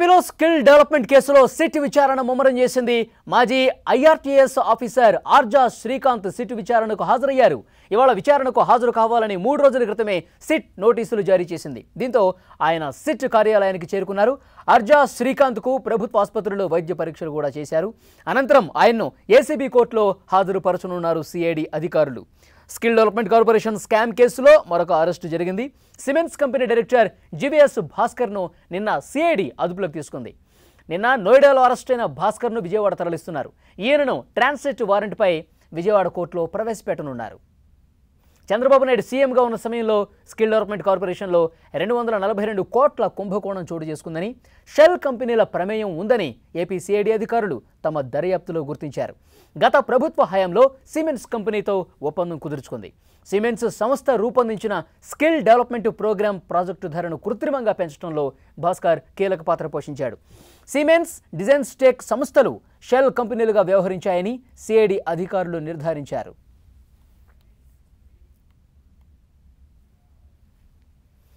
పిలో skill development కేసులో SIT విచారణ ముమ్మరం చేసింది మాజీ IRTS officer Arja Srikanth SIT విచారణకు హాజరయ్యారు ఇవాళ విచారణకు హాజరు కావాలని మూడు రోజుల క్రితమే సిట్ నోటీసులు జారీ చేసింది దీంతో ఆయన సిట్ కార్యాలయానికి చేరుకున్నారు ఆర్జా శ్రీకాంత్కు ప్రభుత్వ ఆసుపత్రిలో వైద్య పరీక్షలు కూడా చేశారు అనంతరం ఆయన్ను ఏసీబీ కోర్టులో హాజరుపరచనున్నారు సిఐడి అధికారులు స్కిల్ డెవలప్మెంట్ కార్పొరేషన్ స్కామ్ కేసులో మరొక అరెస్టు జరిగింది సిమెంట్స్ కంపెనీ డైరెక్టర్ జివిఎస్ భాస్కర్ను నిన్న సిఐడి అదుపులోకి తీసుకుంది నిన్న నోయిడాలో అరెస్ట్ అయిన భాస్కర్ను విజయవాడ తరలిస్తున్నారు ఈయనను ట్రాన్సిట్ వారెంట్పై విజయవాడ కోర్టులో ప్రవేశపెట్టనున్నారు చంద్రబాబు నాయుడు సీఎంగా ఉన్న సమయంలో స్కిల్ డెవలప్మెంట్ కార్పొరేషన్లో రెండు వందల నలభై రెండు కోట్ల కుంభకోణం చోటు చేసుకుందని షెల్ కంపెనీల ప్రమేయం ఉందని ఏపీ సిఐడి అధికారులు తమ దర్యాప్తులో గుర్తించారు గత ప్రభుత్వ హయాంలో సిమెంట్స్ కంపెనీతో ఒప్పందం కుదుర్చుకుంది సిమెంట్స్ సంస్థ రూపొందించిన స్కిల్ డెవలప్మెంట్ ప్రోగ్రాం ప్రాజెక్టు ధరను కృత్రిమంగా పెంచడంలో భాస్కర్ కీలక పాత్ర పోషించాడు సిమెంట్స్ డిజైన్ స్టేక్ సంస్థలు షెల్ కంపెనీలుగా వ్యవహరించాయని సిఐడి అధికారులు నిర్ధారించారు